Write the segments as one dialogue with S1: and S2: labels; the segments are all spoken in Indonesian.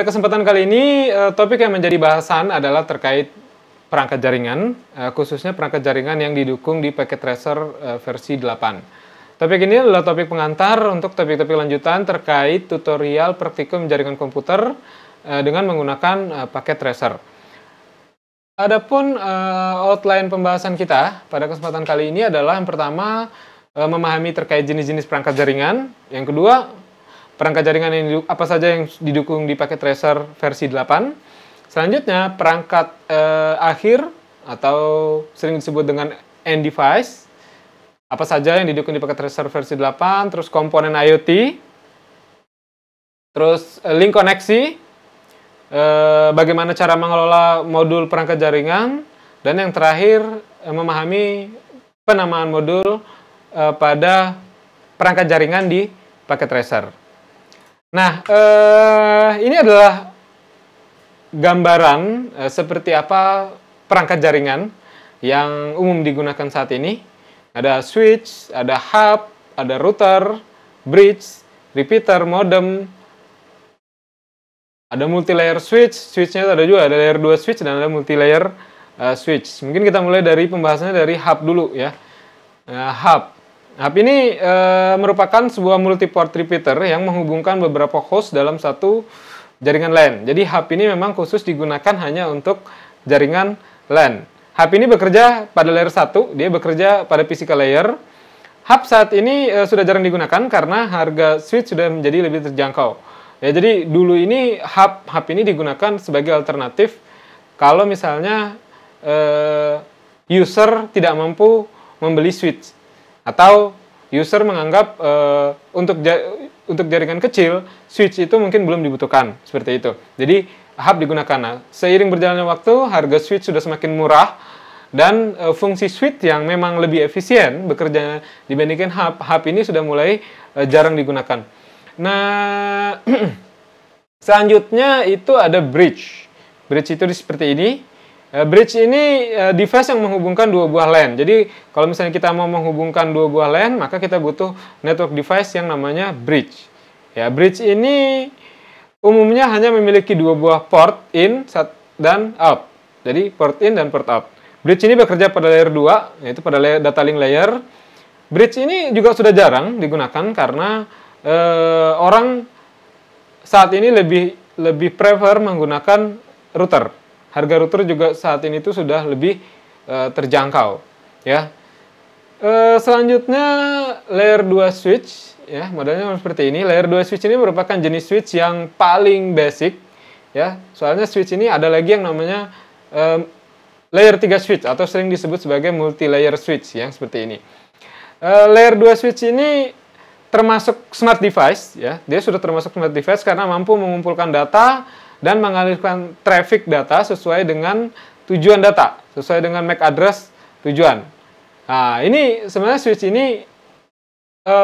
S1: Pada kesempatan kali ini, eh, topik yang menjadi bahasan adalah terkait perangkat jaringan, eh, khususnya perangkat jaringan yang didukung di Packet Tracer eh, versi 8. Topik ini adalah topik pengantar untuk topik-topik lanjutan terkait tutorial praktikum jaringan komputer dengan menggunakan Packet Tracer. Adapun outline pembahasan kita pada kesempatan kali ini adalah yang pertama memahami terkait jenis-jenis perangkat jaringan, yang kedua perangkat jaringan yang apa saja yang didukung di paket tracer versi 8. Selanjutnya, perangkat eh, akhir atau sering disebut dengan end device. Apa saja yang didukung di paket tracer versi 8, terus komponen IoT, terus eh, link koneksi, eh, bagaimana cara mengelola modul perangkat jaringan, dan yang terakhir eh, memahami penamaan modul eh, pada perangkat jaringan di paket tracer. Nah, eh, ini adalah gambaran eh, seperti apa perangkat jaringan yang umum digunakan saat ini. Ada switch, ada hub, ada router, bridge, repeater, modem, ada multilayer layer switch, switchnya ada juga, ada layer 2 switch dan ada multilayer uh, switch. Mungkin kita mulai dari pembahasannya dari hub dulu ya. Uh, hub. Hub ini e, merupakan sebuah multiport repeater yang menghubungkan beberapa host dalam satu jaringan LAN. Jadi hub ini memang khusus digunakan hanya untuk jaringan LAN. Hub ini bekerja pada layer 1, dia bekerja pada physical layer. Hub saat ini e, sudah jarang digunakan karena harga switch sudah menjadi lebih terjangkau. Ya, jadi dulu ini hub hub ini digunakan sebagai alternatif kalau misalnya e, user tidak mampu membeli switch. Atau user menganggap uh, untuk ja untuk jaringan kecil switch itu mungkin belum dibutuhkan seperti itu. Jadi hub digunakan. Nah, seiring berjalannya waktu, harga switch sudah semakin murah dan uh, fungsi switch yang memang lebih efisien bekerja dibandingkan hub. Hub ini sudah mulai uh, jarang digunakan. Nah, selanjutnya itu ada bridge. Bridge itu seperti ini. Eh, bridge ini eh, device yang menghubungkan dua buah LAN. Jadi kalau misalnya kita mau menghubungkan dua buah LAN, maka kita butuh network device yang namanya bridge. Ya, bridge ini umumnya hanya memiliki dua buah port in dan out. Jadi port in dan port out. Bridge ini bekerja pada layer 2, yaitu pada layer, data link layer. Bridge ini juga sudah jarang digunakan karena eh, orang saat ini lebih lebih prefer menggunakan router harga router juga saat ini itu sudah lebih uh, terjangkau ya. Uh, selanjutnya layer 2 switch ya, modelnya seperti ini. Layer 2 switch ini merupakan jenis switch yang paling basic ya. Soalnya switch ini ada lagi yang namanya um, layer 3 switch atau sering disebut sebagai multi layer switch yang seperti ini. Uh, layer 2 switch ini termasuk smart device ya. Dia sudah termasuk smart device karena mampu mengumpulkan data dan mengalirkan traffic data sesuai dengan tujuan data, sesuai dengan MAC address tujuan. Nah, ini sebenarnya switch ini e,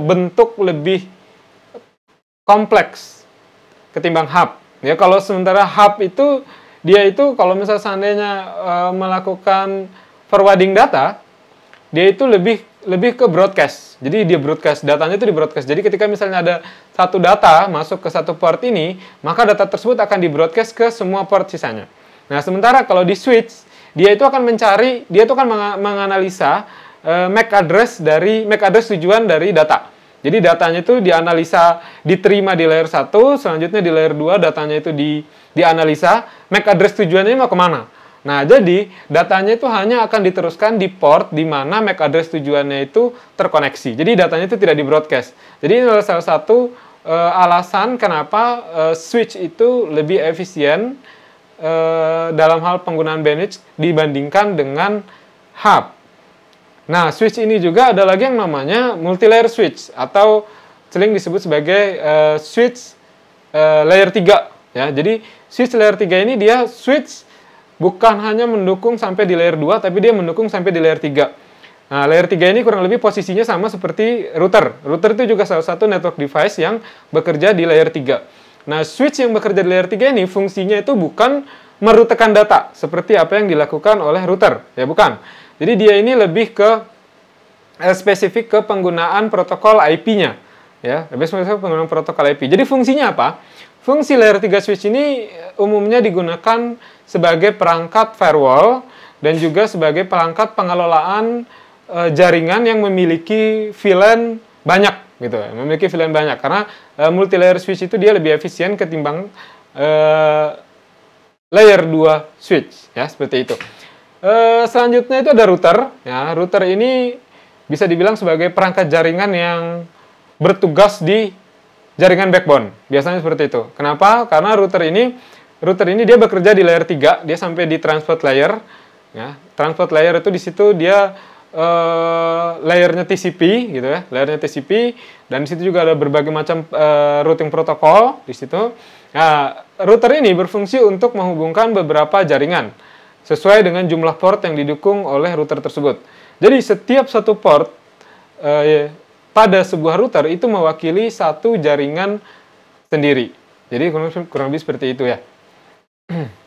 S1: bentuk lebih kompleks ketimbang hub. Ya, kalau sementara hub itu dia itu kalau misalnya seandainya e, melakukan forwarding data, dia itu lebih lebih ke broadcast. Jadi dia broadcast, datanya itu di broadcast. Jadi ketika misalnya ada satu data masuk ke satu port ini, maka data tersebut akan di broadcast ke semua port sisanya. Nah, sementara kalau di switch, dia itu akan mencari, dia itu akan menganalisa eh, MAC address dari MAC address tujuan dari data. Jadi datanya itu dianalisa, diterima di layer 1, selanjutnya di layer 2 datanya itu di dianalisa, MAC address tujuannya mau kemana. Nah, jadi datanya itu hanya akan diteruskan di port di mana MAC address tujuannya itu terkoneksi. Jadi datanya itu tidak di broadcast. Jadi ini adalah salah satu uh, alasan kenapa uh, switch itu lebih efisien uh, dalam hal penggunaan bandwidth dibandingkan dengan hub. Nah, switch ini juga ada lagi yang namanya multilayer switch atau sering disebut sebagai switch layer 3 ya. Jadi switch layer 3 ini dia switch bukan hanya mendukung sampai di layer 2, tapi dia mendukung sampai di layer 3. Nah, layer 3 ini kurang lebih posisinya sama seperti router. Router itu juga salah satu network device yang bekerja di layer 3. Nah, switch yang bekerja di layer 3 ini fungsinya itu bukan merutekan data seperti apa yang dilakukan oleh router, ya bukan. Jadi dia ini lebih ke eh, spesifik ke penggunaan protokol IP-nya, ya. Lebih spesifik penggunaan protokol IP. Jadi fungsinya apa? Fungsi layer 3 switch ini eh, umumnya digunakan sebagai perangkat firewall dan juga sebagai perangkat pengelolaan e, jaringan yang memiliki VLAN banyak gitu, memiliki VLAN banyak karena e, eh, multi layer switch itu dia lebih efisien ketimbang e, layer 2 switch ya seperti itu. E, selanjutnya itu ada router. Ya, router ini bisa dibilang sebagai perangkat jaringan yang bertugas di jaringan backbone. Biasanya seperti itu. Kenapa? Karena router ini router ini dia bekerja di layer 3, dia sampai di transport layer. Ya, transport layer itu di situ dia uh, layernya TCP gitu ya, layernya TCP dan di situ juga ada berbagai macam uh, routing protokol di situ. Nah, router ini berfungsi untuk menghubungkan beberapa jaringan sesuai dengan jumlah port yang didukung oleh router tersebut. Jadi setiap satu port eh, pada sebuah router itu mewakili satu jaringan sendiri. Jadi kurang lebih seperti itu ya.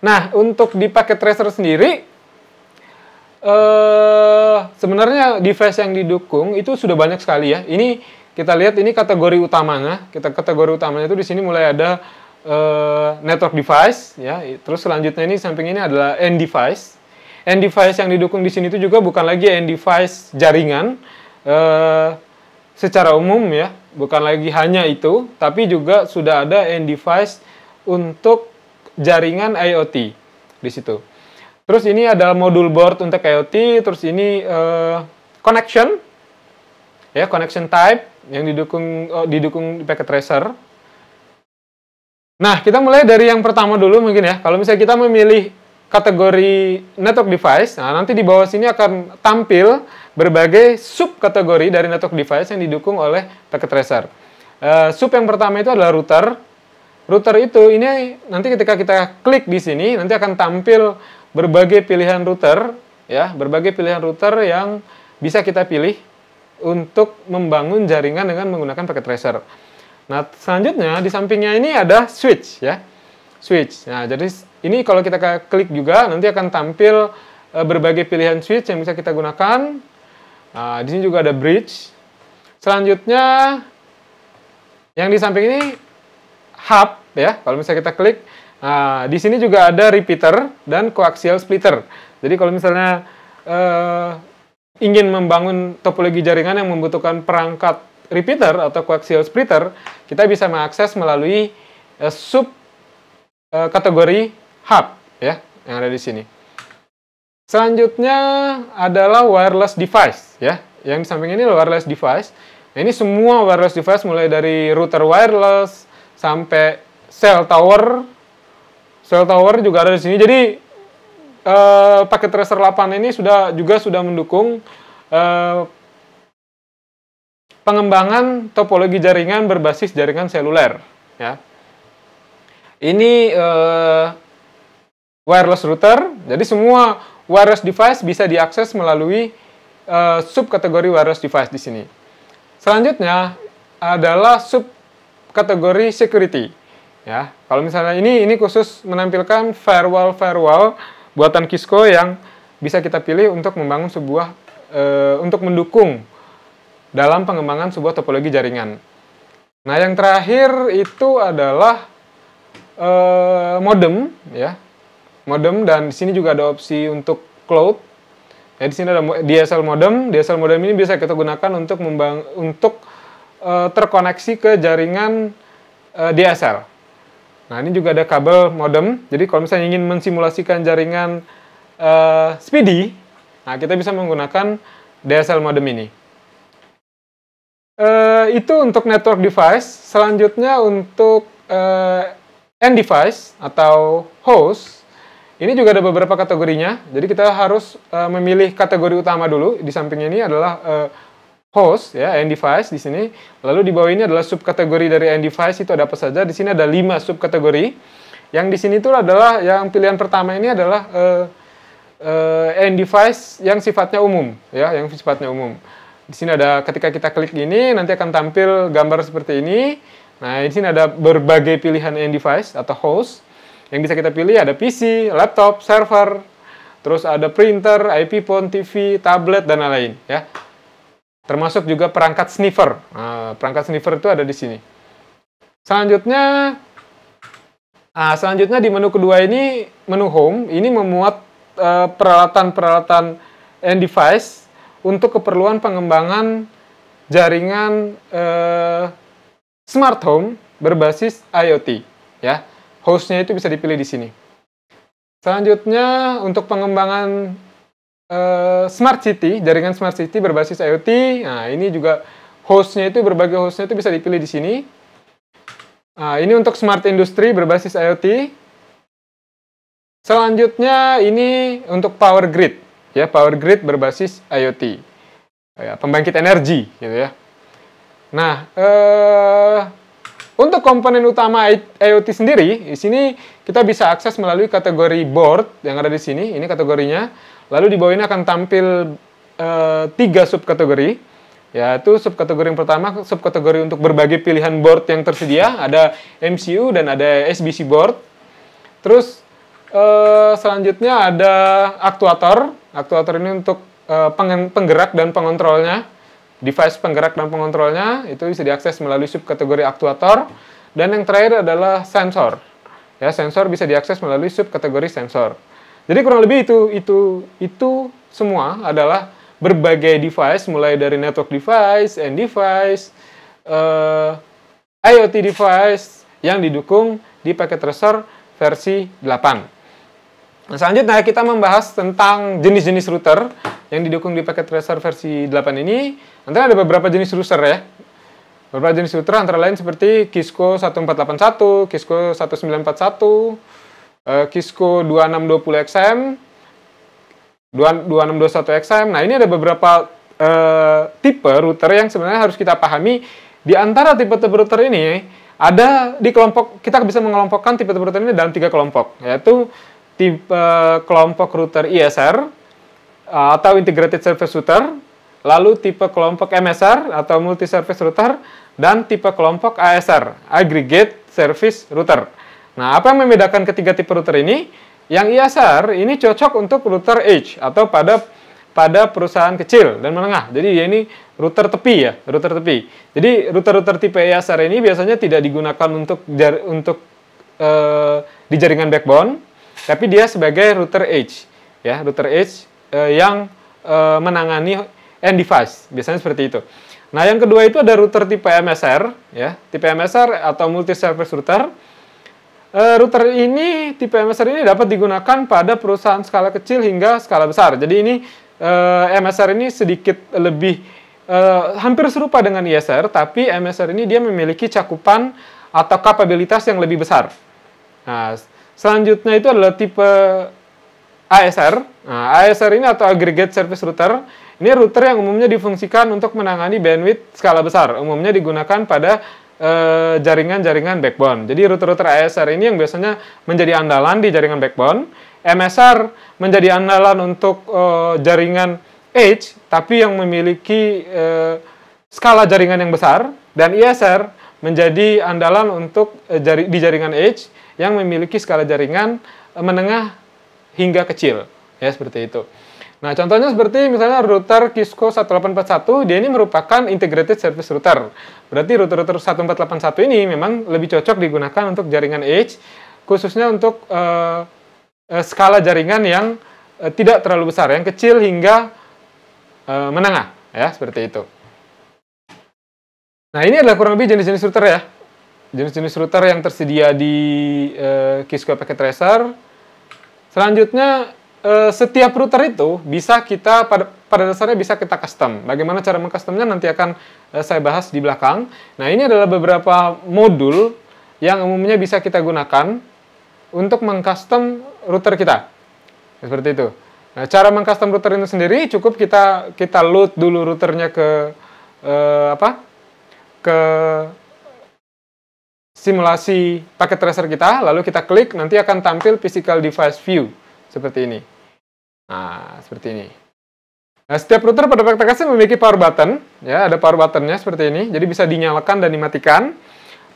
S1: Nah, untuk di paket tracer sendiri, eh, sebenarnya device yang didukung itu sudah banyak sekali ya. Ini kita lihat ini kategori utamanya. Kita kategori utamanya itu di sini mulai ada eh, network device, ya. Terus selanjutnya ini samping ini adalah end device. End device yang didukung di sini itu juga bukan lagi end device jaringan, eh, secara umum ya, bukan lagi hanya itu, tapi juga sudah ada end device untuk jaringan IoT di situ. Terus ini ada modul board untuk IoT, terus ini eh, connection ya, connection type yang didukung oh, didukung di packet tracer. Nah, kita mulai dari yang pertama dulu mungkin ya. Kalau misalnya kita memilih kategori network device, nah nanti di bawah sini akan tampil berbagai sub kategori dari network device yang didukung oleh packet tracer. Uh, sub yang pertama itu adalah router. Router itu ini nanti ketika kita klik di sini nanti akan tampil berbagai pilihan router ya, berbagai pilihan router yang bisa kita pilih untuk membangun jaringan dengan menggunakan packet tracer. Nah, selanjutnya di sampingnya ini ada switch ya. Switch. Nah, jadi ini kalau kita klik juga nanti akan tampil eh, berbagai pilihan switch yang bisa kita gunakan Nah, di sini juga ada bridge. Selanjutnya, yang di samping ini hub ya. Kalau misalnya kita klik, nah, di sini juga ada repeater dan coaxial splitter. Jadi kalau misalnya eh, ingin membangun topologi jaringan yang membutuhkan perangkat repeater atau coaxial splitter, kita bisa mengakses melalui eh, sub eh, kategori hub ya yang ada di sini. Selanjutnya adalah wireless device ya. Yang di samping ini wireless device. Nah, ini semua wireless device mulai dari router wireless sampai cell tower. Cell tower juga ada di sini. Jadi eh, paket Tracer 8 ini sudah juga sudah mendukung eh, pengembangan topologi jaringan berbasis jaringan seluler ya. Ini eh, wireless router. Jadi semua wireless device bisa diakses melalui uh, subkategori wireless device di sini. Selanjutnya adalah subkategori security. Ya, kalau misalnya ini ini khusus menampilkan firewall firewall buatan Kisco yang bisa kita pilih untuk membangun sebuah uh, untuk mendukung dalam pengembangan sebuah topologi jaringan. Nah, yang terakhir itu adalah uh, modem ya. Modem dan di sini juga ada opsi untuk cloud. Ya, di sini ada DSL modem. DSL modem ini bisa kita gunakan untuk membang untuk uh, terkoneksi ke jaringan uh, eh, DSL. Nah, ini juga ada kabel modem. Jadi kalau misalnya ingin mensimulasikan jaringan uh, speedy, nah kita bisa menggunakan DSL modem ini. Uh, itu untuk network device. Selanjutnya untuk uh, end device atau host ini juga ada beberapa kategorinya, jadi kita harus uh, memilih kategori utama dulu. Di sampingnya ini adalah uh, host ya end device di sini. Lalu di bawah ini adalah subkategori dari end device itu ada apa saja. Di sini ada 5 subkategori. Yang di sini itu adalah yang pilihan pertama ini adalah uh, uh, eh, end device yang sifatnya umum ya, yang sifatnya umum. Di sini ada ketika kita klik ini nanti akan tampil gambar seperti ini. Nah, di sini ada berbagai pilihan end device atau host. Yang bisa kita pilih ada PC, laptop, server, terus ada printer, IP phone, TV, tablet, dan lain-lain. Ya. Termasuk juga perangkat sniffer. Nah, perangkat sniffer itu ada di sini. Selanjutnya, nah, selanjutnya di menu kedua ini, menu home, ini memuat eh, peralatan-peralatan uh, end device untuk keperluan pengembangan jaringan uh, smart home berbasis IoT. Ya, hostnya itu bisa dipilih di sini. Selanjutnya untuk pengembangan uh, smart city, jaringan smart city berbasis IoT. Nah, ini juga hostnya itu berbagai hostnya itu bisa dipilih di sini. Nah, ini untuk smart industry berbasis IoT. Selanjutnya ini untuk power grid, ya power grid berbasis IoT, ya, pembangkit energi, gitu ya. Nah, eh, untuk komponen utama IoT sendiri, di sini kita bisa akses melalui kategori board yang ada di sini. Ini kategorinya. Lalu di bawah ini akan tampil e, tiga subkategori. Yaitu subkategori yang pertama, subkategori untuk berbagai pilihan board yang tersedia. Ada MCU dan ada SBC board. Terus e, selanjutnya ada aktuator. Aktuator ini untuk e, penggerak dan pengontrolnya. Device penggerak dan pengontrolnya itu bisa diakses melalui subkategori aktuator. Dan yang terakhir adalah sensor. Ya, sensor bisa diakses melalui subkategori sensor. Jadi kurang lebih itu itu itu semua adalah berbagai device mulai dari network device, end device, uh, eh, IoT device yang didukung di paket resor versi 8. Nah, selanjutnya kita membahas tentang jenis-jenis router yang didukung di paket tracer versi 8 ini. Nanti ada beberapa jenis router ya. Beberapa jenis router antara lain seperti Kisco 1481, Kisco 1941, eh, Kisco 2620XM, 2621XM. Nah, ini ada beberapa uh, tipe router yang sebenarnya harus kita pahami. Di antara tipe-tipe router ini ada di kelompok kita bisa mengelompokkan tipe-tipe router ini dalam tiga kelompok, yaitu tipe eh, kelompok router ISR eh, atau integrated service router, lalu tipe kelompok MSR atau multi service router dan tipe kelompok ASR, aggregate service router. Nah, apa yang membedakan ketiga tipe router ini? Yang ISR ini cocok untuk router edge atau pada pada perusahaan kecil dan menengah. Jadi dia ya ini router tepi ya, router tepi. Jadi router-router tipe ISR ini biasanya tidak digunakan untuk untuk uh, di jaringan backbone tapi dia sebagai router edge ya router edge eh, yang eh, menangani end device biasanya seperti itu nah yang kedua itu ada router tipe MSR ya tipe MSR atau multi service router eh, router ini tipe MSR ini dapat digunakan pada perusahaan skala kecil hingga skala besar jadi ini eh, MSR ini sedikit lebih eh, hampir serupa dengan ISR tapi MSR ini dia memiliki cakupan atau kapabilitas yang lebih besar nah Selanjutnya itu adalah tipe ASR. Nah, ASR ini atau Aggregate Service Router, ini router yang umumnya difungsikan untuk menangani bandwidth skala besar. Umumnya digunakan pada eh, jaringan-jaringan backbone. Jadi router-router ASR ini yang biasanya menjadi andalan di jaringan backbone. MSR menjadi andalan untuk eh, jaringan edge, tapi yang memiliki eh, skala jaringan yang besar. Dan ISR menjadi andalan untuk di jaringan edge, yang memiliki skala jaringan eh, menengah hingga kecil. Ya, seperti itu. Nah, contohnya seperti misalnya router Cisco 1841, dia ini merupakan integrated service router. Berarti router-router 1481 ini memang lebih cocok digunakan untuk jaringan edge, khususnya untuk uh, uh, skala jaringan yang uh, tidak terlalu besar, yang kecil hingga uh, menengah, ya, seperti itu. Nah, ini adalah kurang lebih jenis-jenis router ya jenis-jenis router yang tersedia di uh, Kisco Packet Tracer. Selanjutnya, uh, setiap router itu bisa kita, pada, pada dasarnya bisa kita custom. Bagaimana cara mengcustomnya nanti akan uh, saya bahas di belakang. Nah, ini adalah beberapa modul yang umumnya bisa kita gunakan untuk mengcustom router kita. Seperti itu. Nah, cara mengcustom router ini sendiri cukup kita kita load dulu routernya ke uh, apa? ke simulasi paket tracer kita, lalu kita klik, nanti akan tampil physical device view seperti ini. Nah, seperti ini. Nah, setiap router pada praktekasi memiliki power button, ya, ada power buttonnya seperti ini, jadi bisa dinyalakan dan dimatikan.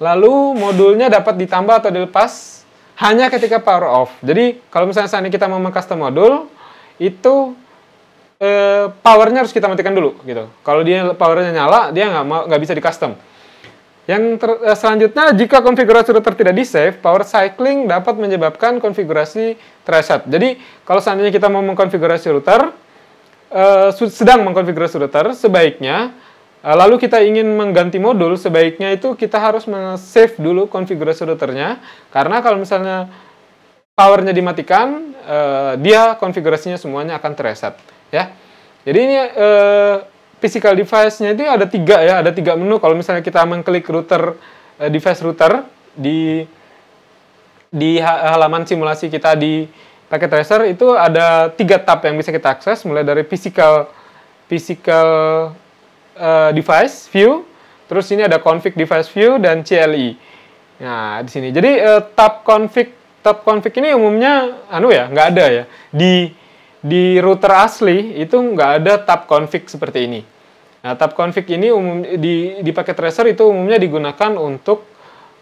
S1: Lalu modulnya dapat ditambah atau dilepas hanya ketika power off. Jadi kalau misalnya saat ini kita mau custom modul, itu eh, powernya harus kita matikan dulu, gitu. Kalau dia powernya nyala, dia nggak nggak bisa di custom. Yang ter, eh, selanjutnya, jika konfigurasi router tidak di-save, power cycling dapat menyebabkan konfigurasi terreset. Jadi, kalau seandainya kita mau mengkonfigurasi router, uh, sedang mengkonfigurasi router, sebaiknya, uh, lalu kita ingin mengganti modul, sebaiknya itu kita harus save dulu konfigurasi routernya, karena kalau misalnya powernya dimatikan, uh, dia konfigurasinya semuanya akan terreset. Ya. Jadi ini Uh, physical device-nya itu ada tiga ya, ada tiga menu. Kalau misalnya kita mengklik router eh, device router di di halaman simulasi kita di packet tracer itu ada tiga tab yang bisa kita akses mulai dari physical physical uh, device view terus ini ada config device view dan CLI e. nah di sini jadi uh, tab config tab config ini umumnya anu ya nggak ada ya di di router asli itu nggak ada tab config seperti ini Nah, tab config ini umum di di paket tracer itu umumnya digunakan untuk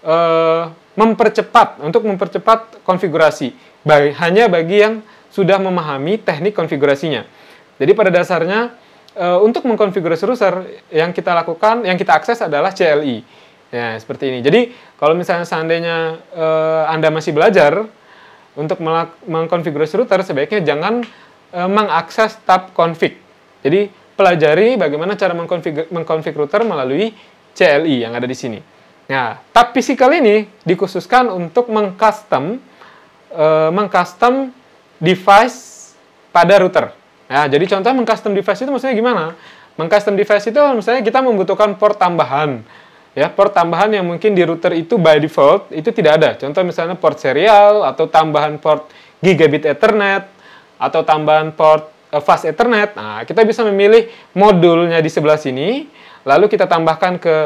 S1: uh, mempercepat untuk mempercepat konfigurasi bagi, hanya bagi yang sudah memahami teknik konfigurasinya. Jadi pada dasarnya e, untuk mengkonfigurasi router yang kita lakukan yang kita akses adalah CLI. Ya, seperti ini. Jadi kalau misalnya seandainya e, Anda masih belajar untuk mengkonfigurasi router sebaiknya jangan e, mengakses tab config. Jadi pelajari bagaimana cara mengkonfig, router melalui CLI yang ada di sini. Nah, si kali ini dikhususkan untuk mengcustom uh, mengcustom device pada router. Nah, jadi contoh mengcustom device itu maksudnya gimana? Mengcustom device itu misalnya kita membutuhkan port tambahan. Ya, port tambahan yang mungkin di router itu by default itu tidak ada. Contoh misalnya port serial atau tambahan port gigabit ethernet atau tambahan port Eh, fast Ethernet. Nah, kita bisa memilih modulnya di sebelah sini, lalu kita tambahkan ke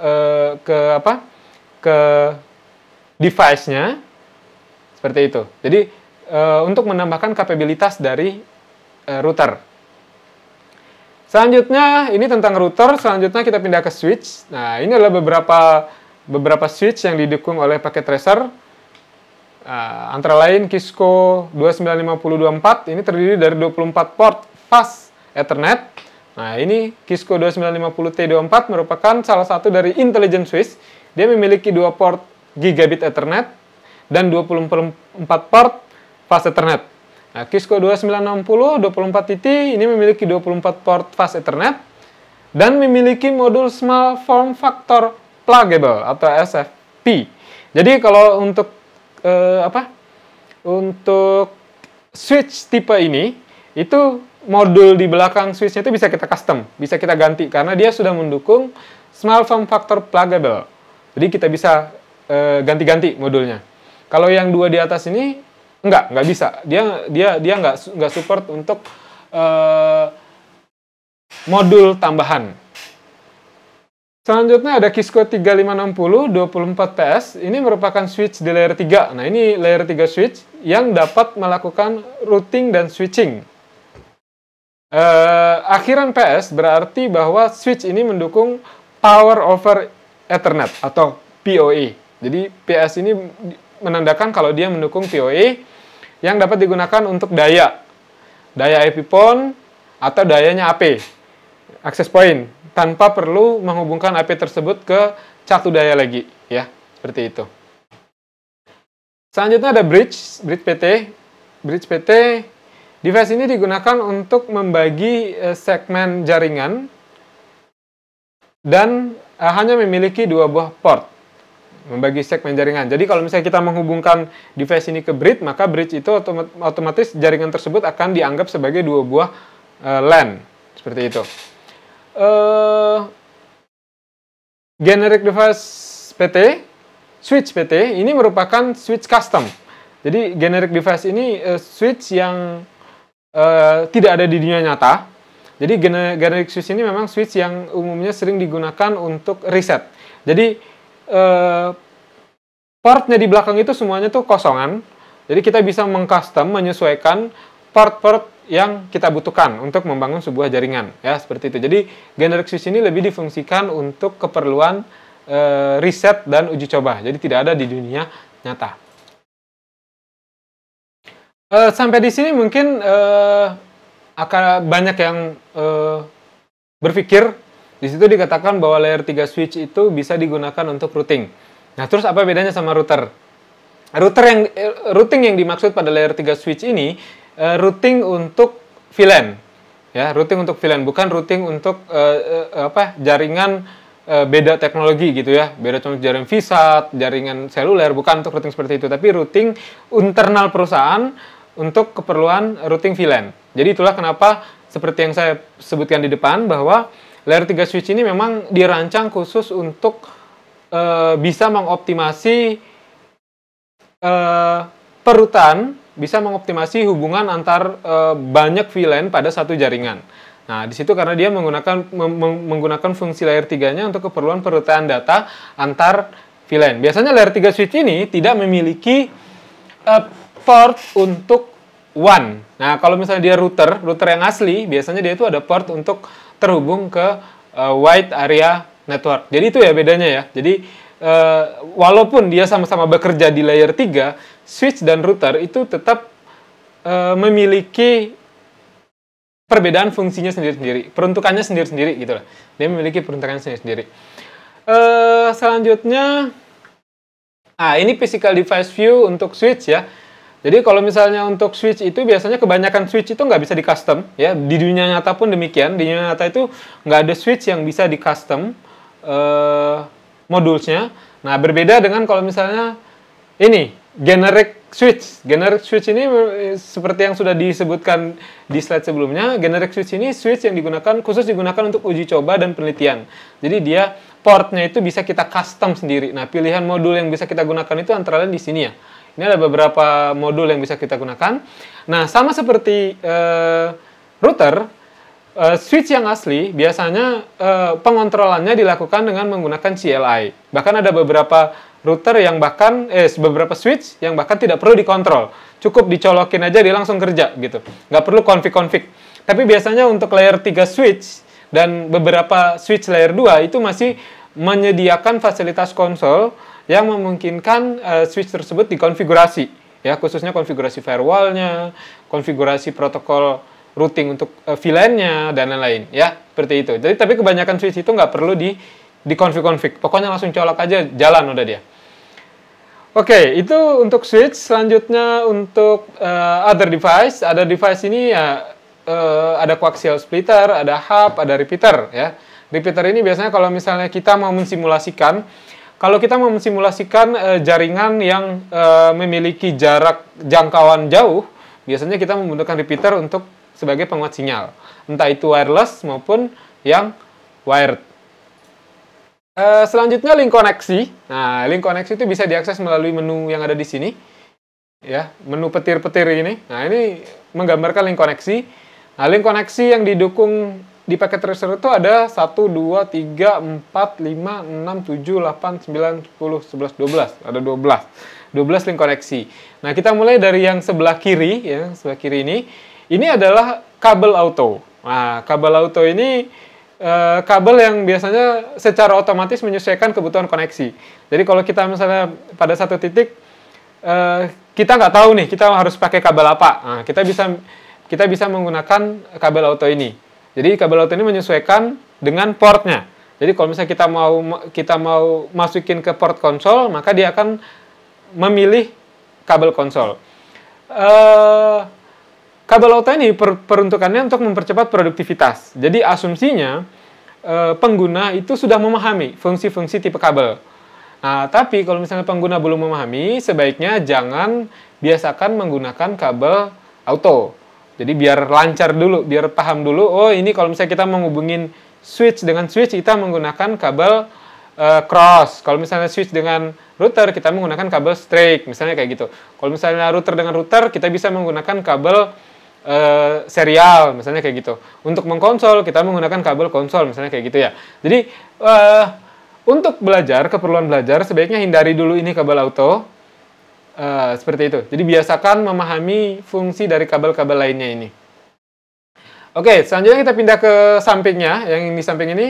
S1: eh, ke apa? ke device-nya seperti itu. Jadi eh, untuk menambahkan kapabilitas dari router. Selanjutnya ini tentang router, selanjutnya kita pindah ke switch. Nah, ini adalah beberapa beberapa switch yang didukung oleh paket tracer Uh, antara lain Kisco 29524 ini terdiri dari 24 port fast Ethernet. Nah, ini Kisco 2950T24 merupakan salah satu dari Intelligent switch Dia memiliki dua port gigabit Ethernet dan 24 port fast Ethernet. Nah, Kisco 2960 24 titik ini memiliki 24 port fast Ethernet dan memiliki modul small form factor pluggable atau SFP. Jadi kalau untuk uh, apa untuk switch tipe ini itu modul di belakang switchnya itu bisa kita custom, bisa kita ganti karena dia sudah mendukung small form factor pluggable. Jadi kita bisa eh, ganti-ganti uh, modulnya. Kalau yang dua di atas ini enggak, enggak bisa. Dia dia dia enggak enggak support untuk uh, modul tambahan. Selanjutnya ada Kisco 3560 24 PS. Ini merupakan switch di layer 3. Nah, ini layer 3 switch yang dapat melakukan routing dan switching. Eh, akhiran PS berarti bahwa switch ini mendukung Power over Ethernet atau PoE. Jadi PS ini menandakan kalau dia mendukung PoE yang dapat digunakan untuk daya. Daya IP phone atau dayanya AP. Access point tanpa perlu menghubungkan IP tersebut ke catu daya lagi ya seperti itu selanjutnya ada bridge bridge PT bridge PT device ini digunakan untuk membagi eh, segmen jaringan dan eh, hanya memiliki dua buah port membagi segmen jaringan. Jadi kalau misalnya kita menghubungkan device ini ke bridge, maka bridge itu otomatis jaringan tersebut akan dianggap sebagai dua buah eh, LAN seperti itu uh, generic device PT, switch PT ini merupakan switch custom. Jadi generic device ini uh, switch yang uh, tidak ada di dunia nyata. Jadi generic switch ini memang switch yang umumnya sering digunakan untuk reset. Jadi uh, portnya di belakang itu semuanya tuh kosongan. Jadi kita bisa mengcustom, menyesuaikan port part yang kita butuhkan untuk membangun sebuah jaringan ya seperti itu. Jadi generic switch ini lebih difungsikan untuk keperluan e, riset dan uji coba. Jadi tidak ada di dunia nyata. E, sampai di sini mungkin e, akan banyak yang e, berpikir di situ dikatakan bahwa layer 3 switch itu bisa digunakan untuk routing. Nah, terus apa bedanya sama router? Router yang routing yang dimaksud pada layer 3 switch ini uh, eh, routing untuk VLAN ya routing untuk VLAN bukan routing untuk uh, uh, apa jaringan uh, beda teknologi gitu ya beda contoh jaringan VSAT jaringan seluler bukan untuk routing seperti itu tapi routing internal perusahaan untuk keperluan routing VLAN jadi itulah kenapa seperti yang saya sebutkan di depan bahwa layer 3 switch ini memang dirancang khusus untuk uh, bisa mengoptimasi uh, perutan bisa mengoptimasi hubungan antar e, banyak VLAN pada satu jaringan. Nah, di situ karena dia menggunakan menggunakan fungsi layer 3-nya untuk keperluan perutaan data antar VLAN. Biasanya layer 3 switch ini tidak memiliki e, port untuk WAN. Nah, kalau misalnya dia router, router yang asli, biasanya dia itu ada port untuk terhubung ke e, wide area network. Jadi itu ya bedanya ya. Jadi uh, walaupun dia sama-sama bekerja di layer 3, switch dan router itu tetap uh, memiliki perbedaan fungsinya sendiri-sendiri, peruntukannya sendiri-sendiri gitu lah. Dia memiliki peruntukannya sendiri-sendiri. Uh, selanjutnya, ah ini physical device view untuk switch ya. Jadi kalau misalnya untuk switch itu biasanya kebanyakan switch itu nggak bisa di custom ya. Di dunia nyata pun demikian. Di dunia nyata itu nggak ada switch yang bisa di custom uh, eh, modulnya. Nah berbeda dengan kalau misalnya ini generic switch. Generic switch ini eh, seperti yang sudah disebutkan di slide sebelumnya, generic switch ini switch yang digunakan khusus digunakan untuk uji coba dan penelitian. Jadi dia portnya itu bisa kita custom sendiri. Nah, pilihan modul yang bisa kita gunakan itu antara lain di sini ya. Ini ada beberapa modul yang bisa kita gunakan. Nah, sama seperti uh, router, uh, switch yang asli biasanya uh, pengontrolannya dilakukan dengan menggunakan CLI. Bahkan ada beberapa router yang bahkan eh beberapa switch yang bahkan tidak perlu dikontrol. Cukup dicolokin aja dia langsung kerja gitu. Nggak perlu config-config. Tapi biasanya untuk layer 3 switch dan beberapa switch layer 2 itu masih menyediakan fasilitas konsol yang memungkinkan uh, switch tersebut dikonfigurasi ya khususnya konfigurasi firewallnya, konfigurasi protokol routing untuk uh, VLAN-nya dan lain-lain ya seperti itu. Jadi tapi kebanyakan switch itu nggak perlu di di config konfig Pokoknya langsung colok aja jalan udah dia. Oke, okay, itu untuk switch. Selanjutnya untuk uh, other device. Ada device ini ya uh, ada coaxial splitter, ada hub, ada repeater ya. Repeater ini biasanya kalau misalnya kita mau mensimulasikan kalau kita mau mensimulasikan uh, jaringan yang uh, memiliki jarak jangkauan jauh, biasanya kita membutuhkan repeater untuk sebagai penguat sinyal. Entah itu wireless maupun yang wired Uh, selanjutnya link koneksi. Nah, link koneksi itu bisa diakses melalui menu yang ada di sini. Ya, menu petir-petir ini. Nah, ini menggambarkan link koneksi. Nah, link koneksi yang didukung di paket tracer itu ada 1, 2, 3, 4, 5, 6, 7, 8, 9, 10, 11, 12. Ada 12. 12 link koneksi. Nah, kita mulai dari yang sebelah kiri. ya Sebelah kiri ini. Ini adalah kabel auto. Nah, kabel auto ini Eh, kabel yang biasanya secara otomatis menyesuaikan kebutuhan koneksi. Jadi kalau kita misalnya pada satu titik eh, kita nggak tahu nih kita harus pakai kabel apa, nah, kita bisa kita bisa menggunakan kabel auto ini. Jadi kabel auto ini menyesuaikan dengan portnya. Jadi kalau misalnya kita mau kita mau masukin ke port konsol, maka dia akan memilih kabel konsol. Uh, Kabel OTA ini per, peruntukannya untuk mempercepat produktivitas. Jadi asumsinya e, pengguna itu sudah memahami fungsi-fungsi tipe kabel. Nah, tapi kalau misalnya pengguna belum memahami, sebaiknya jangan biasakan menggunakan kabel auto. Jadi biar lancar dulu, biar paham dulu, oh ini kalau misalnya kita menghubungin switch dengan switch, kita menggunakan kabel e, cross. Kalau misalnya switch dengan router, kita menggunakan kabel straight, misalnya kayak gitu. Kalau misalnya router dengan router, kita bisa menggunakan kabel uh, serial misalnya kayak gitu. Untuk mengkonsol kita menggunakan kabel konsol misalnya kayak gitu ya. Jadi uh, untuk belajar keperluan belajar sebaiknya hindari dulu ini kabel auto uh, seperti itu. Jadi biasakan memahami fungsi dari kabel-kabel lainnya ini. Oke, selanjutnya kita pindah ke sampingnya. Yang di samping ini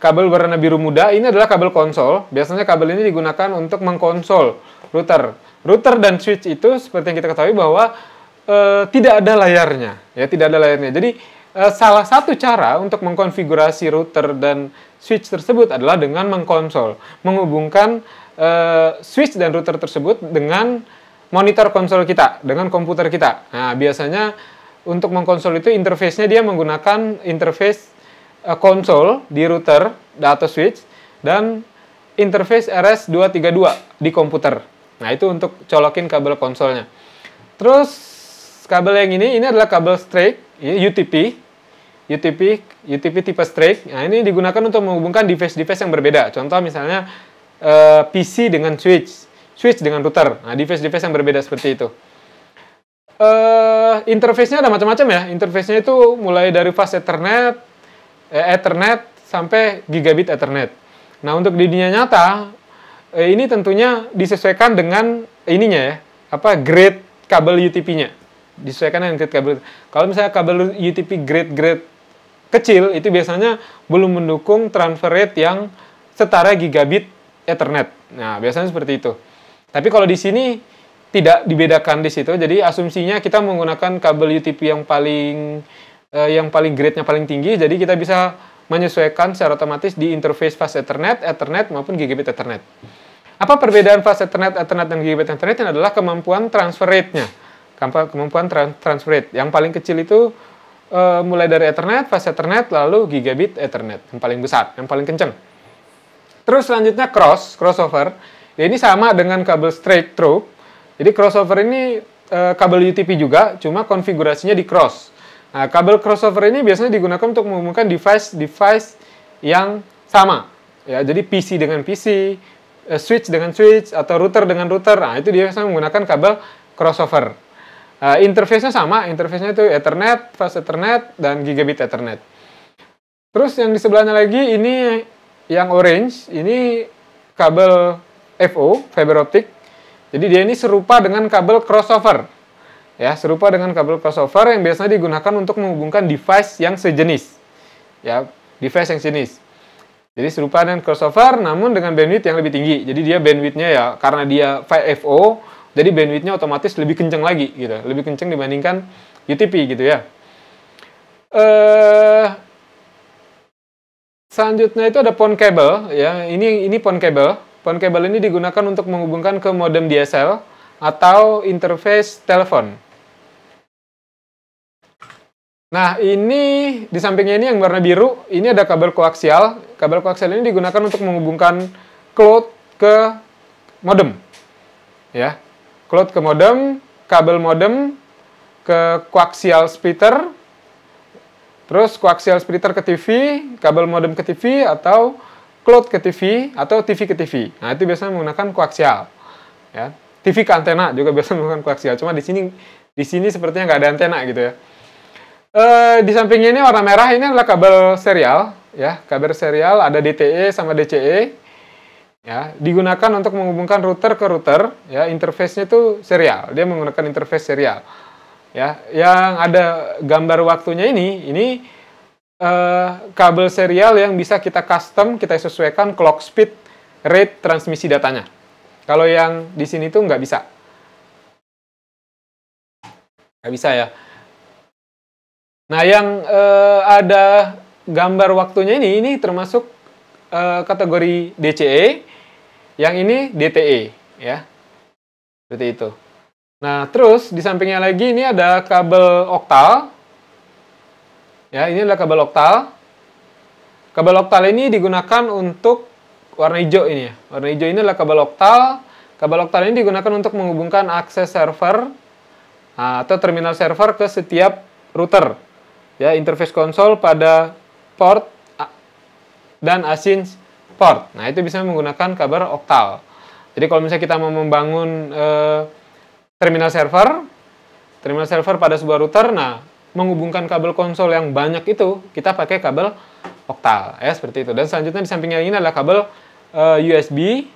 S1: kabel warna biru muda ini adalah kabel konsol. Biasanya kabel ini digunakan untuk mengkonsol router. Router dan switch itu seperti yang kita ketahui bahwa Eh, tidak ada layarnya, ya tidak ada layarnya. Jadi uh, salah satu cara untuk mengkonfigurasi router dan switch tersebut adalah dengan mengkonsol, menghubungkan uh, switch dan router tersebut dengan monitor konsol kita, dengan komputer kita. Nah, biasanya untuk mengkonsol itu interface-nya dia menggunakan interface konsol di router data switch dan interface RS232 di komputer. Nah, itu untuk colokin kabel konsolnya. Terus kabel yang ini, ini adalah kabel straight, UTP. UTP, UTP tipe straight. Nah, ini digunakan untuk menghubungkan device-device yang berbeda. Contoh misalnya eh, PC dengan switch, switch dengan router. Nah, device-device yang berbeda seperti itu. Uh, interface-nya ada macam-macam ya. Interface-nya itu mulai dari fast Ethernet, eh, Ethernet sampai gigabit Ethernet. Nah, untuk di dunia nyata ini tentunya disesuaikan dengan ininya ya, apa grade kabel UTP-nya disesuaikan dengan grade kabel. Kalau misalnya kabel UTP grade-grade kecil itu biasanya belum mendukung transfer rate yang setara gigabit Ethernet. Nah, biasanya seperti itu. Tapi kalau di sini tidak dibedakan di situ. Jadi asumsinya kita menggunakan kabel UTP yang paling eh, yang paling grade-nya paling tinggi. Jadi kita bisa menyesuaikan secara otomatis di interface fast Ethernet, Ethernet maupun gigabit Ethernet. Apa perbedaan fast Ethernet, Ethernet dan gigabit Ethernet adalah kemampuan transfer rate-nya kemampuan transfer rate. Yang paling kecil itu uh, mulai dari Ethernet, fast Ethernet, lalu gigabit Ethernet yang paling besar, yang paling kenceng. Terus selanjutnya cross, crossover. Ya, ini sama dengan kabel straight through. Jadi crossover ini uh, kabel UTP juga, cuma konfigurasinya di cross. Nah, kabel crossover ini biasanya digunakan untuk menghubungkan device-device yang sama. Ya, jadi PC dengan PC, eh, switch dengan switch, atau router dengan router. Nah, itu dia biasanya menggunakan kabel crossover. Uh, interface-nya sama, interface-nya itu Ethernet, fast Ethernet, dan gigabit Ethernet. Terus yang di sebelahnya lagi ini yang orange, ini kabel FO, fiber optic. Jadi dia ini serupa dengan kabel crossover. Ya, serupa dengan kabel crossover yang biasanya digunakan untuk menghubungkan device yang sejenis. Ya, device yang sejenis. Jadi serupa dengan crossover namun dengan bandwidth yang lebih tinggi. Jadi dia bandwidth-nya ya karena dia FO jadi bandwidthnya otomatis lebih kenceng lagi gitu, lebih kenceng dibandingkan UTP gitu ya. eh selanjutnya itu ada PON cable ya. Ini ini PON cable. PON cable ini digunakan untuk menghubungkan ke modem DSL atau interface telepon. Nah, ini di sampingnya ini yang warna biru, ini ada kabel koaksial. Kabel koaksial ini digunakan untuk menghubungkan cloud ke modem. Ya. Cloud ke modem, kabel modem ke coaxial splitter, terus coaxial splitter ke TV, kabel modem ke TV, atau cloud ke TV, atau TV ke TV. Nah, itu biasanya menggunakan coaxial. Ya. TV ke antena juga biasanya menggunakan coaxial. cuma di sini di sini sepertinya nggak ada antena gitu ya. E, di sampingnya ini warna merah ini adalah kabel serial, ya kabel serial ada DTE sama DCE ya digunakan untuk menghubungkan router ke router ya interface-nya itu serial dia menggunakan interface serial ya yang ada gambar waktunya ini ini eh, kabel serial yang bisa kita custom kita sesuaikan clock speed rate transmisi datanya kalau yang di sini tuh nggak bisa nggak bisa ya nah yang eh, ada gambar waktunya ini ini termasuk Eh, kategori DCE, yang ini DTE ya. Seperti itu. Nah, terus di sampingnya lagi ini ada kabel oktal. Ya, ini adalah kabel oktal. Kabel oktal ini digunakan untuk warna hijau ini ya. Warna hijau ini adalah kabel oktal. Kabel oktal ini digunakan untuk menghubungkan akses server ah, atau terminal server ke setiap router. Ya, interface console pada port dan asins port. Nah, itu bisa menggunakan kabar oktal. Jadi kalau misalnya kita mau membangun eh, terminal server, terminal server pada sebuah router, nah menghubungkan kabel konsol yang banyak itu kita pakai kabel oktal ya seperti itu. Dan selanjutnya di sampingnya ini adalah kabel eh, USB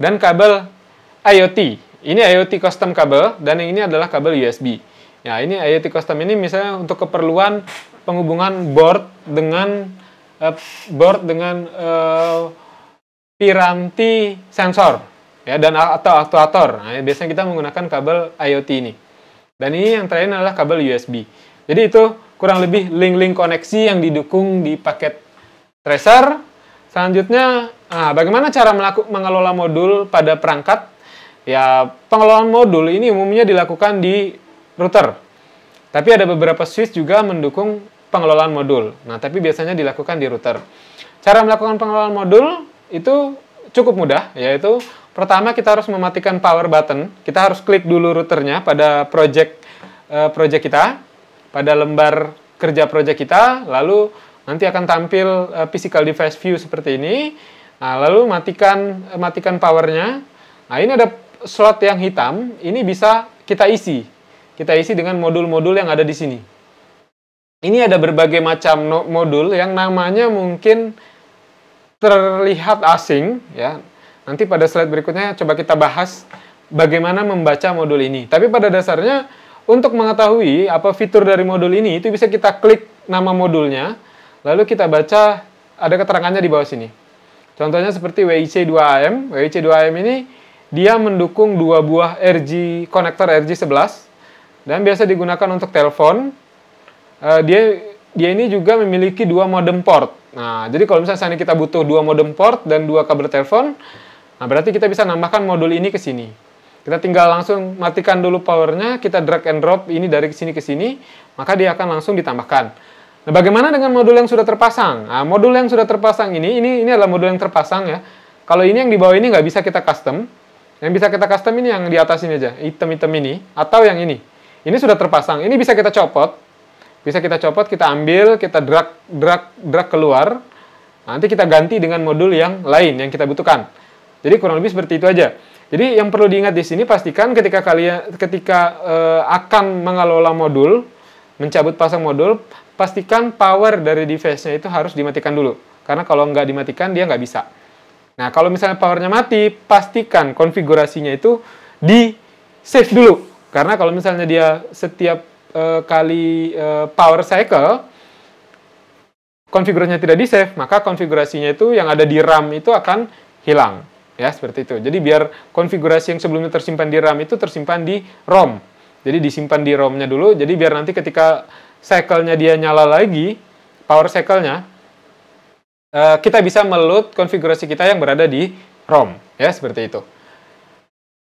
S1: dan kabel IoT. Ini IoT custom kabel dan yang ini adalah kabel USB. Ya, ini IoT custom ini misalnya untuk keperluan penghubungan board dengan uh, board dengan uh, piranti sensor ya dan atau aktuator. Nah, ya, biasanya kita menggunakan kabel IoT ini. Dan ini yang terakhir adalah kabel USB. Jadi itu kurang lebih link-link koneksi yang didukung di paket tracer. Selanjutnya, nah, bagaimana cara melaku, mengelola modul pada perangkat? Ya, pengelolaan modul ini umumnya dilakukan di router. Tapi ada beberapa switch juga mendukung pengelolaan modul. Nah, tapi biasanya dilakukan di router. Cara melakukan pengelolaan modul itu cukup mudah, yaitu pertama kita harus mematikan power button. Kita harus klik dulu routernya pada project eh, project kita, pada lembar kerja project kita, lalu nanti akan tampil eh, physical device view seperti ini. Nah, lalu matikan eh, matikan powernya. Nah, ini ada slot yang hitam, ini bisa kita isi. Kita isi dengan modul-modul yang ada di sini ini ada berbagai macam modul yang namanya mungkin terlihat asing ya. Nanti pada slide berikutnya coba kita bahas bagaimana membaca modul ini. Tapi pada dasarnya untuk mengetahui apa fitur dari modul ini itu bisa kita klik nama modulnya lalu kita baca ada keterangannya di bawah sini. Contohnya seperti WIC 2AM. WIC 2AM ini dia mendukung dua buah RG konektor RG11 dan biasa digunakan untuk telepon, Eh, dia dia ini juga memiliki dua modem port. Nah, jadi kalau misalnya kita butuh dua modem port dan dua kabel telepon, nah berarti kita bisa nambahkan modul ini ke sini. Kita tinggal langsung matikan dulu powernya, kita drag and drop ini dari sini ke sini, maka dia akan langsung ditambahkan. Nah, bagaimana dengan modul yang sudah terpasang? Nah, modul yang sudah terpasang ini, ini ini adalah modul yang terpasang ya. Kalau ini yang di bawah ini nggak bisa kita custom. Yang bisa kita custom ini yang di atas ini aja, item-item ini, atau yang ini. Ini sudah terpasang, ini bisa kita copot, bisa kita copot, kita ambil, kita drag drag drag keluar. Nanti kita ganti dengan modul yang lain yang kita butuhkan. Jadi kurang lebih seperti itu aja. Jadi yang perlu diingat di sini pastikan ketika kalian ketika e, akan mengelola modul, mencabut pasang modul, pastikan power dari device-nya itu harus dimatikan dulu. Karena kalau nggak dimatikan dia nggak bisa. Nah, kalau misalnya powernya mati, pastikan konfigurasinya itu di save dulu. Karena kalau misalnya dia setiap Eh, kali uh, power cycle, konfigurasinya tidak di-save, maka konfigurasinya itu yang ada di RAM itu akan hilang. Ya, seperti itu. Jadi biar konfigurasi yang sebelumnya tersimpan di RAM itu tersimpan di ROM. Jadi disimpan di ROM-nya dulu, jadi biar nanti ketika cycle-nya dia nyala lagi, power cycle-nya, uh, kita bisa meload konfigurasi kita yang berada di ROM. Ya, seperti itu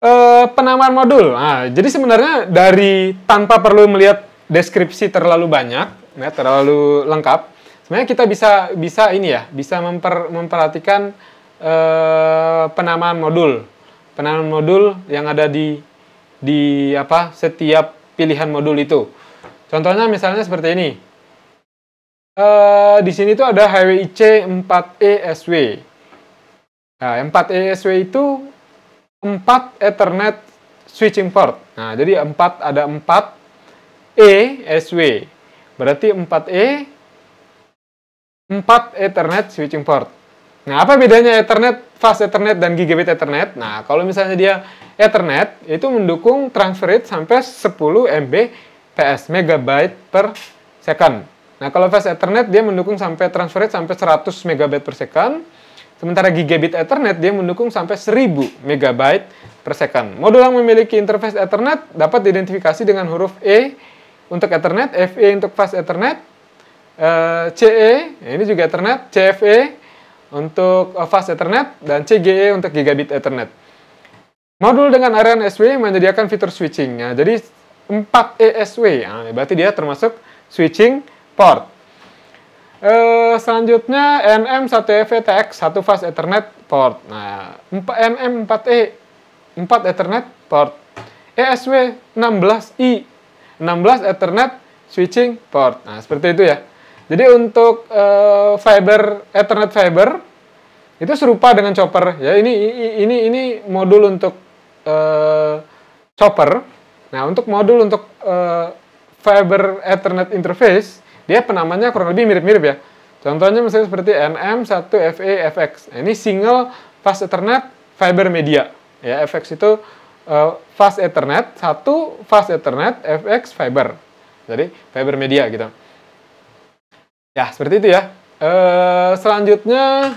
S1: e, penamaan modul. Nah, jadi sebenarnya dari tanpa perlu melihat deskripsi terlalu banyak, ya, terlalu lengkap, sebenarnya kita bisa bisa ini ya, bisa memper, memperhatikan e, penamaan modul, penamaan modul yang ada di di apa setiap pilihan modul itu. Contohnya misalnya seperti ini. Uh, di sini tuh ada HWIC 4ESW. E nah, 4ESW e itu 4 Ethernet switching port. Nah, jadi 4 ada 4 E SW. Berarti 4 E 4 Ethernet switching port. Nah, apa bedanya Ethernet, fast Ethernet dan gigabit Ethernet? Nah, kalau misalnya dia Ethernet itu mendukung transfer rate sampai 10 MB megabyte per second. Nah, kalau fast Ethernet dia mendukung sampai transfer rate sampai 100 megabit per second Sementara gigabit Ethernet dia mendukung sampai 1000 MB per second. Modul yang memiliki interface Ethernet dapat diidentifikasi dengan huruf E untuk Ethernet, FE untuk Fast Ethernet, eh, CE, ya, ini juga Ethernet, CFE untuk eh, Fast Ethernet, dan CGE untuk Gigabit Ethernet. Modul dengan area SW menyediakan fitur switching. Nah, jadi 4 ESW, nah, ya, berarti dia termasuk switching port. Uh, selanjutnya NM1EVTX 1 fast Ethernet port. Nah, 4, NM4E 4 Ethernet port. ESW 16i 16 Ethernet switching port. Nah, seperti itu ya. Jadi untuk uh, fiber Ethernet fiber itu serupa dengan chopper ya. Ini ini ini modul untuk uh, chopper. Nah, untuk modul untuk uh, fiber Ethernet interface dia penamannya kurang lebih mirip-mirip ya. Contohnya misalnya seperti NM1FEFX. Nah, ini single fast ethernet fiber media. Ya, FX itu uh, fast ethernet, satu fast ethernet FX fiber. Jadi fiber media gitu. Ya, seperti itu ya. Uh, selanjutnya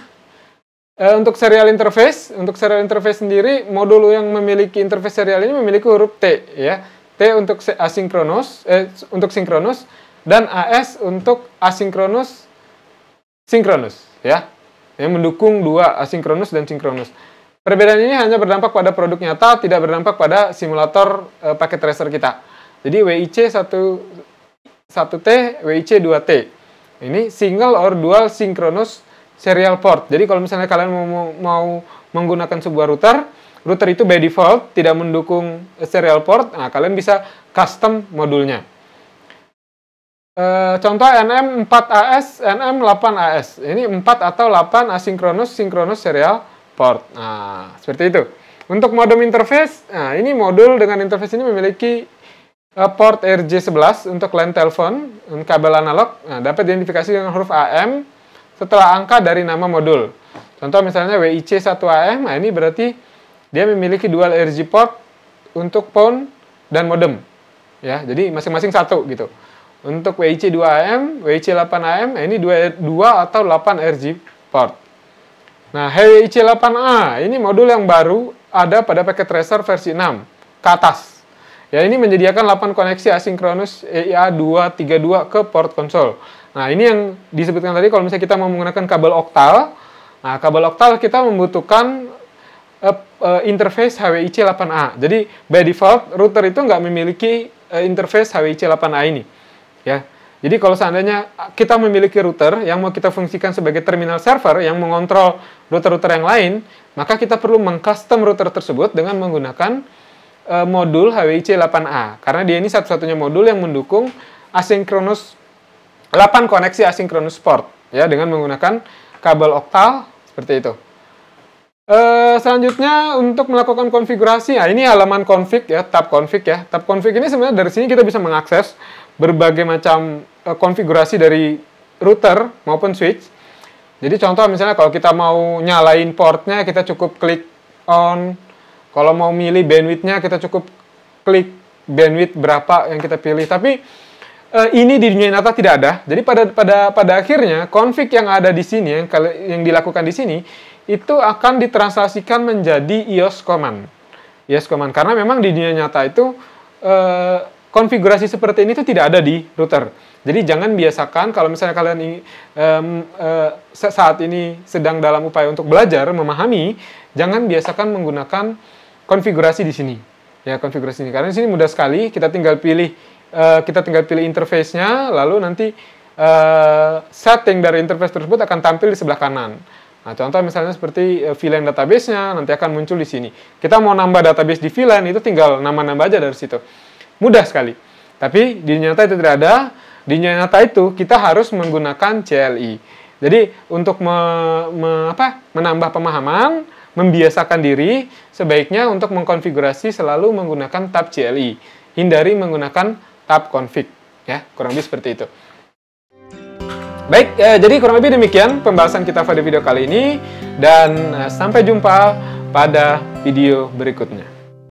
S1: Uh, untuk serial interface, untuk serial interface sendiri, modul yang memiliki interface serial ini memiliki huruf T, ya. T untuk asinkronus, eh, untuk sinkronus, dan AS untuk asinkronus sinkronus ya yang mendukung dua asinkronus dan sinkronus. Perbedaan ini hanya berdampak pada produk nyata, tidak berdampak pada simulator e, paket tracer kita. Jadi WIC 1 1T, WIC 2T. Ini single or dual synchronous serial port. Jadi kalau misalnya kalian mau, mau menggunakan sebuah router, router itu by default tidak mendukung serial port, nah kalian bisa custom modulnya. Eh, contoh NM 4AS, NM 8AS. Ini 4 atau 8 asinkronus sinkronus serial port. Nah, seperti itu. Untuk modem interface, nah ini modul dengan interface ini memiliki eh, port RJ11 untuk LAN telepon, kabel analog, nah, dapat diidentifikasi dengan huruf AM setelah angka dari nama modul. Contoh misalnya WIC1AM, nah ini berarti dia memiliki dual RJ port untuk phone dan modem. Ya, jadi masing-masing satu gitu. Untuk WIC 2AM, WIC 8AM, eh, ini 2, 2 atau 8 RG port. Nah, HWIC 8A ini modul yang baru ada pada paket tracer versi 6 ke atas. Ya, ini menyediakan 8 koneksi asinkronus EIA232 ke port konsol. Nah, ini yang disebutkan tadi kalau misalnya kita mau menggunakan kabel oktal, nah kabel oktal kita membutuhkan eh, eh, interface HWIC 8A. Jadi by default router itu nggak memiliki interface HWIC 8A ini ya. Jadi kalau seandainya kita memiliki router yang mau kita fungsikan sebagai terminal server yang mengontrol router-router yang lain, maka kita perlu mengcustom router tersebut dengan menggunakan e, modul HWIC 8A karena dia ini satu-satunya modul yang mendukung asinkronus 8 koneksi asinkronus port ya dengan menggunakan kabel oktal seperti itu. E, selanjutnya untuk melakukan konfigurasi, nah ini halaman config ya, tab config ya. Tab config ini sebenarnya dari sini kita bisa mengakses berbagai macam uh, konfigurasi dari router maupun switch. Jadi contoh misalnya kalau kita mau nyalain portnya kita cukup klik on. Kalau mau milih bandwidthnya kita cukup klik bandwidth berapa yang kita pilih. Tapi uh, ini di dunia nyata tidak ada. Jadi pada pada pada akhirnya config yang ada di sini yang yang dilakukan di sini itu akan ditranslasikan menjadi iOS command. iOS command karena memang di dunia nyata itu e, konfigurasi seperti ini itu tidak ada di router. Jadi jangan biasakan kalau misalnya kalian ini, um, uh, saat ini sedang dalam upaya untuk belajar memahami, jangan biasakan menggunakan konfigurasi di sini. Ya, konfigurasi ini. Karena di sini mudah sekali, kita tinggal pilih uh, kita tinggal pilih interface-nya, lalu nanti uh, eh, setting dari interface tersebut akan tampil di sebelah kanan. Nah, contoh misalnya seperti VLAN database-nya nanti akan muncul di sini. Kita mau nambah database di VLAN itu tinggal nama nama aja dari situ. Mudah sekali. Tapi di nyata itu tidak ada. Di nyata itu kita harus menggunakan CLI. Jadi untuk me, me, apa, menambah pemahaman, membiasakan diri, sebaiknya untuk mengkonfigurasi selalu menggunakan tab CLI. Hindari menggunakan tab config. Ya, kurang lebih seperti itu. Baik, eh, jadi kurang lebih demikian pembahasan kita pada video kali ini. Dan eh, sampai jumpa pada video berikutnya.